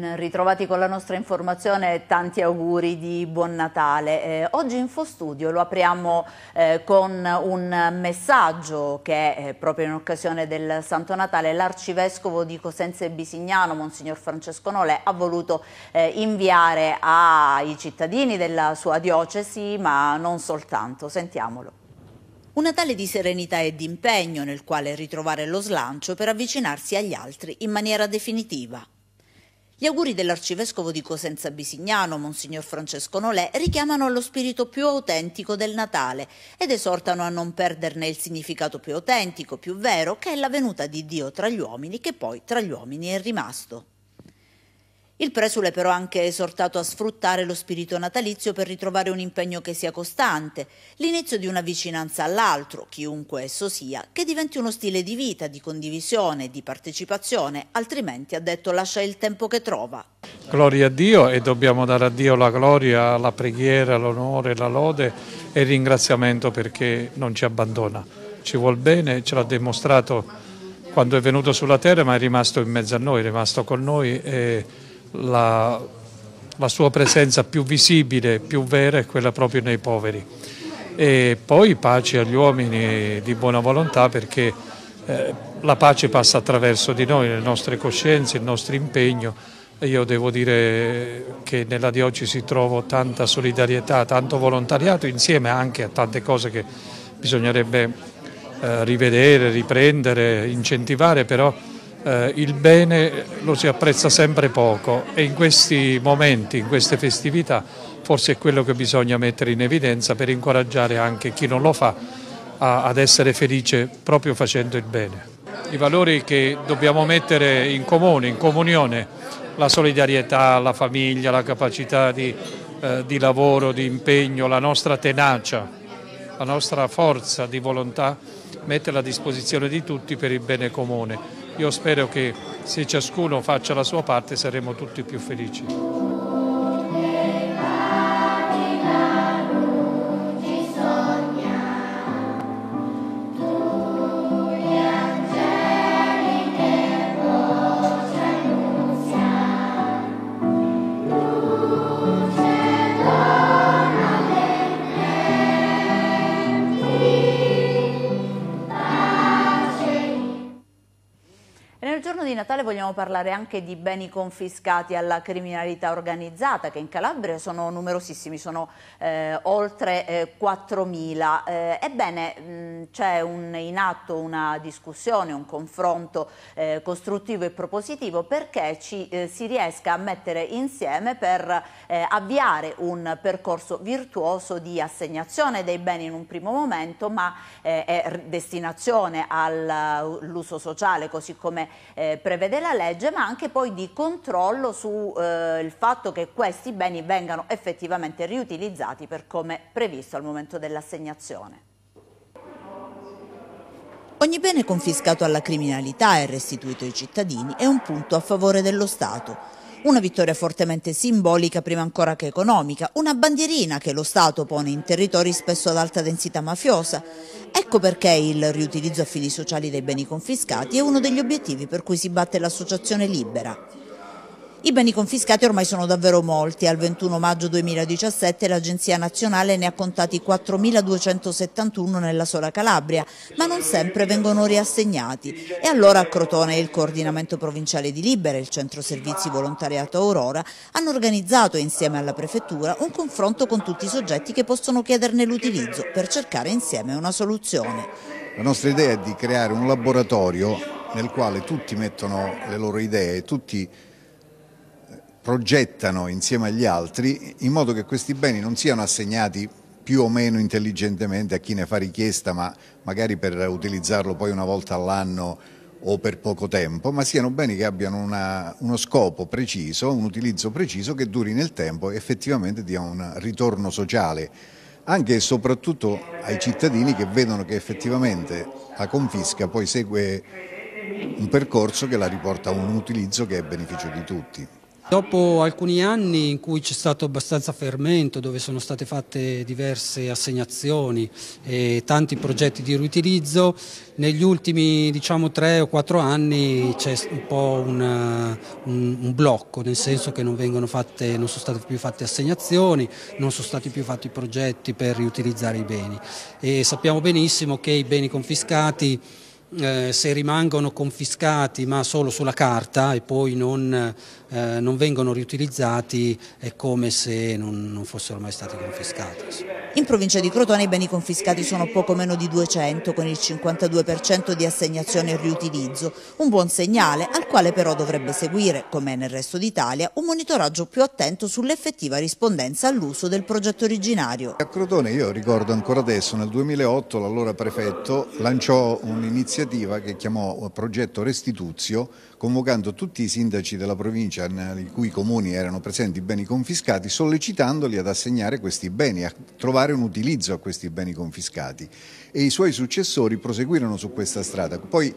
Ben ritrovati con la nostra informazione e tanti auguri di buon Natale. Eh, oggi Infostudio lo apriamo eh, con un messaggio che eh, proprio in occasione del Santo Natale l'arcivescovo di Cosenza e Bisignano, Monsignor Francesco Nole, ha voluto eh, inviare ai cittadini della sua diocesi, ma non soltanto. Sentiamolo. Un Natale di serenità e di impegno nel quale ritrovare lo slancio per avvicinarsi agli altri in maniera definitiva. Gli auguri dell'arcivescovo di Cosenza Bisignano, Monsignor Francesco Nolè, richiamano allo spirito più autentico del Natale ed esortano a non perderne il significato più autentico, più vero, che è la venuta di Dio tra gli uomini, che poi tra gli uomini è rimasto. Il presule è però anche esortato a sfruttare lo spirito natalizio per ritrovare un impegno che sia costante, l'inizio di una vicinanza all'altro, chiunque esso sia, che diventi uno stile di vita, di condivisione, di partecipazione, altrimenti, ha detto, lascia il tempo che trova. Gloria a Dio e dobbiamo dare a Dio la gloria, la preghiera, l'onore, la lode e il ringraziamento perché non ci abbandona. Ci vuol bene, ce l'ha dimostrato quando è venuto sulla terra ma è rimasto in mezzo a noi, è rimasto con noi la, la sua presenza più visibile, più vera è quella proprio nei poveri. E poi pace agli uomini di buona volontà perché eh, la pace passa attraverso di noi, le nostre coscienze, il nostro impegno. Io devo dire che nella diocesi trovo tanta solidarietà, tanto volontariato insieme anche a tante cose che bisognerebbe eh, rivedere, riprendere, incentivare, però eh, il bene lo si apprezza sempre poco e in questi momenti, in queste festività, forse è quello che bisogna mettere in evidenza per incoraggiare anche chi non lo fa a, ad essere felice proprio facendo il bene. I valori che dobbiamo mettere in comune, in comunione, la solidarietà, la famiglia, la capacità di, eh, di lavoro, di impegno, la nostra tenacia, la nostra forza di volontà, metterla a disposizione di tutti per il bene comune. Io spero che se ciascuno faccia la sua parte saremo tutti più felici. vogliamo parlare anche di beni confiscati alla criminalità organizzata che in Calabria sono numerosissimi, sono eh, oltre eh, 4.000. Eh, ebbene c'è in atto una discussione, un confronto eh, costruttivo e propositivo perché ci eh, si riesca a mettere insieme per eh, avviare un percorso virtuoso di assegnazione dei beni in un primo momento ma destinazione all'uso sociale così come prevede la legge ma anche poi di controllo sul eh, fatto che questi beni vengano effettivamente riutilizzati per come previsto al momento dell'assegnazione. Ogni bene confiscato alla criminalità e restituito ai cittadini è un punto a favore dello Stato. Una vittoria fortemente simbolica prima ancora che economica, una bandierina che lo Stato pone in territori spesso ad alta densità mafiosa. Ecco perché il riutilizzo a fini sociali dei beni confiscati è uno degli obiettivi per cui si batte l'associazione libera. I beni confiscati ormai sono davvero molti. Al 21 maggio 2017 l'Agenzia Nazionale ne ha contati 4.271 nella sola Calabria, ma non sempre vengono riassegnati. E allora a Crotone il coordinamento provinciale di Libera e il centro servizi volontariato Aurora hanno organizzato insieme alla prefettura un confronto con tutti i soggetti che possono chiederne l'utilizzo per cercare insieme una soluzione. La nostra idea è di creare un laboratorio nel quale tutti mettono le loro idee, tutti progettano insieme agli altri in modo che questi beni non siano assegnati più o meno intelligentemente a chi ne fa richiesta, ma magari per utilizzarlo poi una volta all'anno o per poco tempo, ma siano beni che abbiano una, uno scopo preciso, un utilizzo preciso che duri nel tempo e effettivamente dia un ritorno sociale, anche e soprattutto ai cittadini che vedono che effettivamente la confisca poi segue un percorso che la riporta a un utilizzo che è a beneficio di tutti. Dopo alcuni anni in cui c'è stato abbastanza fermento, dove sono state fatte diverse assegnazioni e tanti progetti di riutilizzo, negli ultimi diciamo, tre o quattro anni c'è un po' un, un, un blocco, nel senso che non, fatte, non, sono state più fatte assegnazioni, non sono stati più fatti progetti per riutilizzare i beni. E sappiamo benissimo che i beni confiscati eh, se rimangono confiscati ma solo sulla carta e poi non eh, non vengono riutilizzati è come se non, non fossero mai stati confiscati. In provincia di Crotone i beni confiscati sono poco meno di 200 con il 52% di assegnazione e riutilizzo, un buon segnale al quale però dovrebbe seguire, come nel resto d'Italia, un monitoraggio più attento sull'effettiva rispondenza all'uso del progetto originario. A Crotone io ricordo ancora adesso, nel 2008 l'allora prefetto lanciò un'iniziativa che chiamò Progetto Restituzio convocando tutti i sindaci della provincia provincia in cui i comuni erano presenti beni confiscati, sollecitandoli ad assegnare questi beni, a trovare un utilizzo a questi beni confiscati. E i suoi successori proseguirono su questa strada. Poi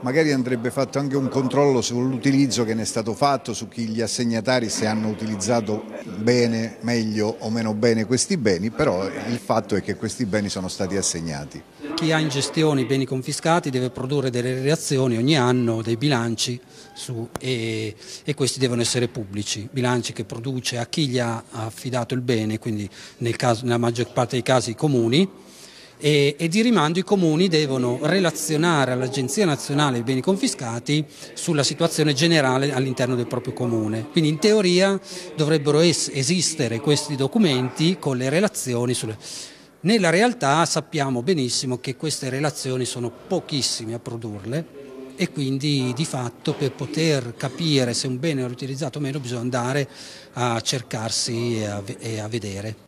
magari andrebbe fatto anche un controllo sull'utilizzo che ne è stato fatto, su chi gli assegnatari se hanno utilizzato bene, meglio o meno bene questi beni, però il fatto è che questi beni sono stati assegnati chi ha in gestione i beni confiscati deve produrre delle reazioni ogni anno, dei bilanci su, e, e, questi devono essere pubblici, bilanci che produce a chi gli ha affidato il bene, quindi nel caso, nella maggior parte dei casi i comuni, e, e, di rimando i comuni devono relazionare all'Agenzia Nazionale dei Beni Confiscati sulla situazione generale all'interno del proprio comune. Quindi in teoria dovrebbero es, esistere questi documenti con le relazioni sulle nella realtà sappiamo benissimo che queste relazioni sono pochissime a produrle e quindi di fatto per poter capire se un bene è utilizzato o meno bisogna andare a cercarsi e a, vedere.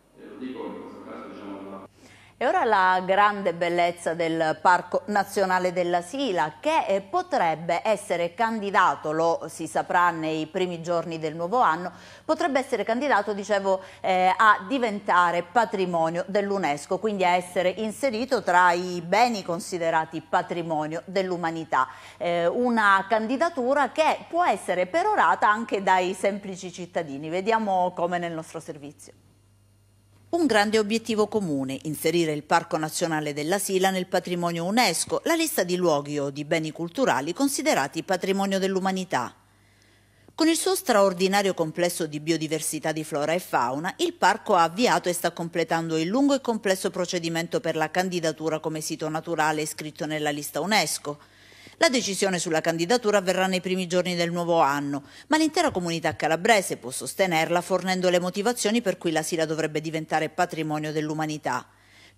E ora la grande bellezza del Parco Nazionale della Sila che eh, potrebbe essere candidato, lo si saprà nei primi giorni del nuovo anno, potrebbe essere candidato dicevo, eh, a diventare patrimonio dell'UNESCO, quindi a essere inserito tra i beni considerati patrimonio dell'umanità. Eh, una candidatura che può essere perorata anche dai semplici cittadini. Vediamo come nel nostro servizio. Un grande obiettivo comune, inserire il Parco Nazionale della Sila nel patrimonio UNESCO, la lista di luoghi o di beni culturali considerati patrimonio dell'umanità. Con il suo straordinario complesso di biodiversità di flora e fauna, il parco ha avviato e sta completando il lungo e complesso procedimento per la candidatura come sito naturale iscritto nella lista UNESCO. La decisione sulla candidatura avverrà nei primi giorni del nuovo anno, ma l'intera comunità calabrese può sostenerla fornendo le motivazioni per cui la Sila dovrebbe diventare patrimonio dell'umanità.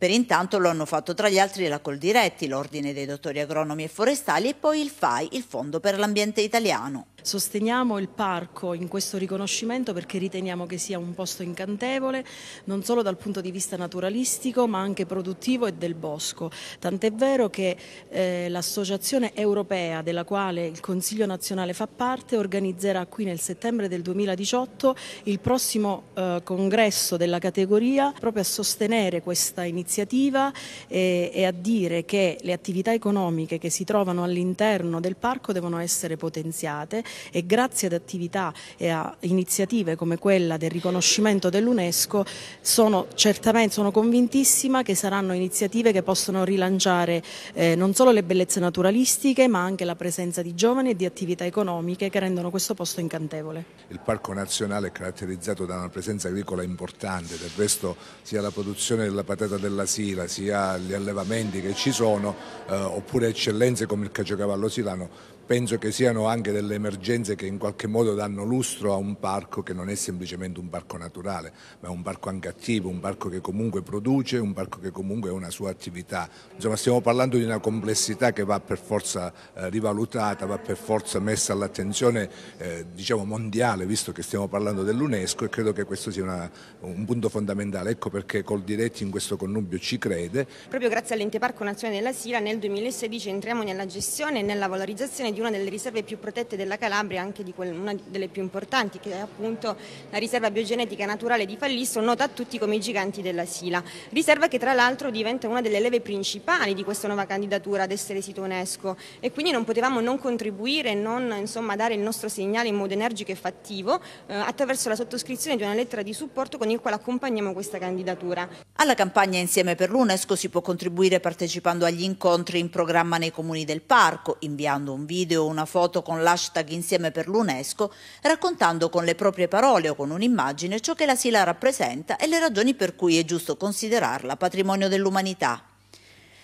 Per intanto lo hanno fatto tra gli altri la Coldiretti, l'Ordine dei Dottori Agronomi e Forestali e poi il FAI, il Fondo per l'Ambiente Italiano. Sosteniamo il parco in questo riconoscimento perché riteniamo che sia un posto incantevole, non solo dal punto di vista naturalistico ma anche produttivo e del bosco. Tant'è vero che eh, l'associazione europea della quale il Consiglio nazionale fa parte organizzerà qui nel settembre del 2018 il prossimo eh, congresso della categoria proprio a sostenere questa iniziativa iniziativa e, eh, e a dire che le attività economiche che si trovano all'interno del parco devono essere potenziate e grazie ad attività e a iniziative come quella del riconoscimento dell'UNESCO sono certamente sono convintissima che saranno iniziative che possono rilanciare eh, non solo le bellezze naturalistiche ma anche la presenza di giovani e di attività economiche che rendono questo posto incantevole. Il Parco Nazionale è caratterizzato da una presenza agricola importante, del resto sia la produzione della patata della della Sila, sia gli allevamenti che ci sono, eh, oppure eccellenze come il caciocavallo silano, penso che siano anche delle emergenze che in qualche modo danno lustro a un parco che non è semplicemente un parco naturale, ma è un parco anche attivo, un parco che comunque produce, un parco che comunque ha una sua attività. Insomma, stiamo parlando di una complessità che va per forza eh, rivalutata, va per forza messa all'attenzione eh, diciamo mondiale, visto che stiamo parlando dell'UNESCO e credo che questo sia una, un punto fondamentale. Ecco perché Coldiretti in questo connubio ci crede. Proprio grazie all'Ente Parco Nazionale della Sila nel 2016 entriamo nella gestione e nella valorizzazione di un una delle riserve più protette della Calabria, anche di quel, una delle più importanti, che è appunto la riserva biogenetica naturale di Fallisso, nota a tutti come i giganti della Sila. Riserva che tra l'altro diventa una delle leve principali di questa nuova candidatura ad essere sito UNESCO e quindi non potevamo non contribuire, non insomma, dare il nostro segnale in modo energico e fattivo eh, attraverso la sottoscrizione di una lettera di supporto con il quale accompagniamo questa candidatura. Alla campagna Insieme per l'UNESCO si può contribuire partecipando agli incontri in programma nei comuni del parco, inviando un video video o una foto con l'hashtag Insieme per l'UNESCO, raccontando con le proprie parole o con un'immagine ciò che la Sila rappresenta e le ragioni per cui è giusto considerarla patrimonio dell'umanità.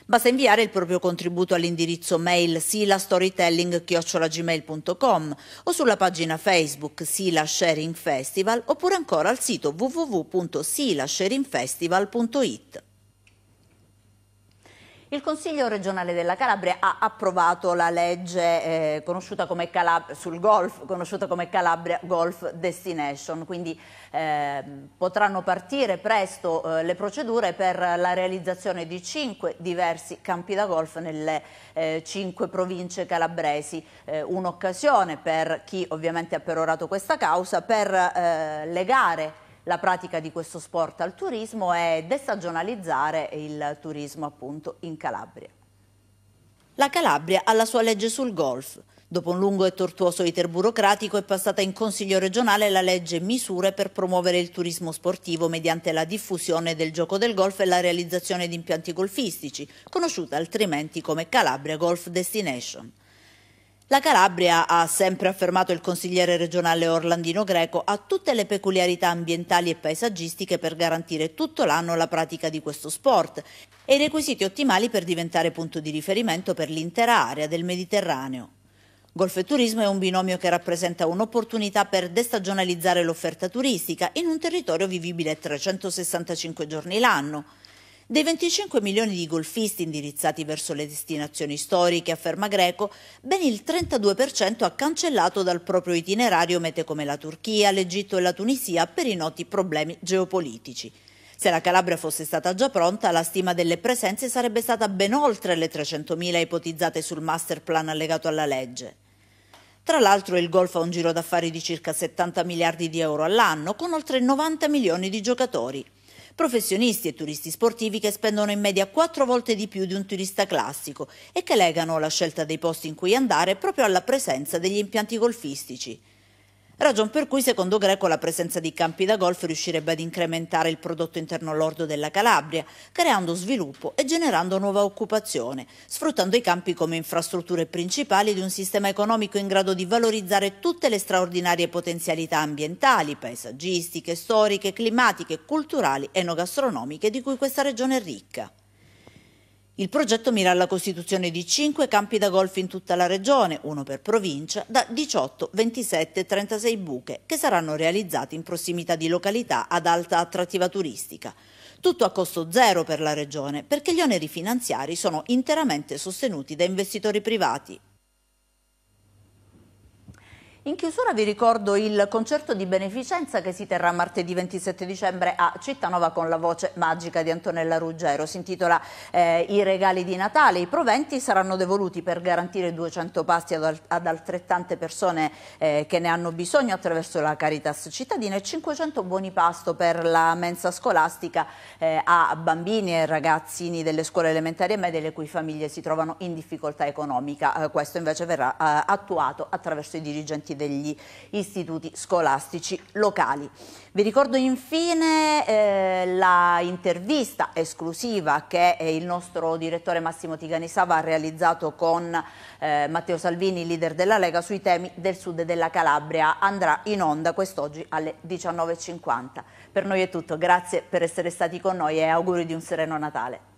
Basta inviare il proprio contributo all'indirizzo mail silastorytelling.gmail.com o sulla pagina Facebook Sila Sharing Festival oppure ancora al sito www.silasharingfestival.it. Il Consiglio regionale della Calabria ha approvato la legge eh, conosciuta come Calab sul golf, conosciuta come Calabria Golf Destination, quindi eh, potranno partire presto eh, le procedure per la realizzazione di cinque diversi campi da golf nelle eh, cinque province calabresi, eh, un'occasione per chi ovviamente ha perorato questa causa per eh, legare la pratica di questo sport al turismo e destagionalizzare il turismo appunto in Calabria. La Calabria ha la sua legge sul golf. Dopo un lungo e tortuoso iter burocratico è passata in Consiglio regionale la legge Misure per promuovere il turismo sportivo mediante la diffusione del gioco del golf e la realizzazione di impianti golfistici, conosciuta altrimenti come Calabria Golf Destination. La Calabria, ha sempre affermato il consigliere regionale Orlandino Greco, ha tutte le peculiarità ambientali e paesaggistiche per garantire tutto l'anno la pratica di questo sport e i requisiti ottimali per diventare punto di riferimento per l'intera area del Mediterraneo. Golf e turismo è un binomio che rappresenta un'opportunità per destagionalizzare l'offerta turistica in un territorio vivibile 365 giorni l'anno dei 25 milioni di golfisti indirizzati verso le destinazioni storiche, afferma Greco, ben il 32% ha cancellato dal proprio itinerario mete come la Turchia, l'Egitto e la Tunisia per i noti problemi geopolitici. Se la Calabria fosse stata già pronta, la stima delle presenze sarebbe stata ben oltre le 300.000 ipotizzate sul master plan allegato alla legge. Tra l'altro il golf ha un giro d'affari di circa 70 miliardi di euro all'anno, con oltre 90 milioni di giocatori professionisti e turisti sportivi che spendono in media quattro volte di più di un turista classico e che legano la scelta dei posti in cui andare proprio alla presenza degli impianti golfistici. Ragion per cui secondo Greco la presenza di campi da golf riuscirebbe ad incrementare il prodotto interno lordo della Calabria, creando sviluppo e generando nuova occupazione, sfruttando i campi come infrastrutture principali di un sistema economico in grado di valorizzare tutte le straordinarie potenzialità ambientali, paesaggistiche, storiche, climatiche, culturali, e enogastronomiche di cui questa regione è ricca. Il progetto mira alla costituzione di 5 campi da golf in tutta la regione, uno per provincia, da 18, 27 e 36 buche, che saranno realizzati in prossimità di località ad alta attrattiva turistica. Tutto a costo zero per la regione, perché gli oneri finanziari sono interamente sostenuti da investitori privati, in chiusura vi ricordo il concerto di beneficenza che si terrà martedì 27 dicembre a Cittanova con la voce magica di Antonella Ruggero. Si intitola eh, I regali di Natale. I proventi saranno devoluti per garantire 200 pasti ad, ad altrettante persone eh, che ne hanno bisogno attraverso la Caritas cittadina e 500 buoni pasto per la mensa scolastica eh, a bambini e ragazzini delle scuole elementari e medie le cui famiglie si trovano in difficoltà economica. Eh, questo invece verrà eh, attuato attraverso i dirigenti degli istituti scolastici locali. Vi ricordo infine eh, la esclusiva che eh, il nostro direttore Massimo Tiganisava ha realizzato con eh, Matteo Salvini, leader della Lega, sui temi del sud della Calabria. Andrà in onda quest'oggi alle 19.50. Per noi è tutto, grazie per essere stati con noi e auguri di un sereno Natale.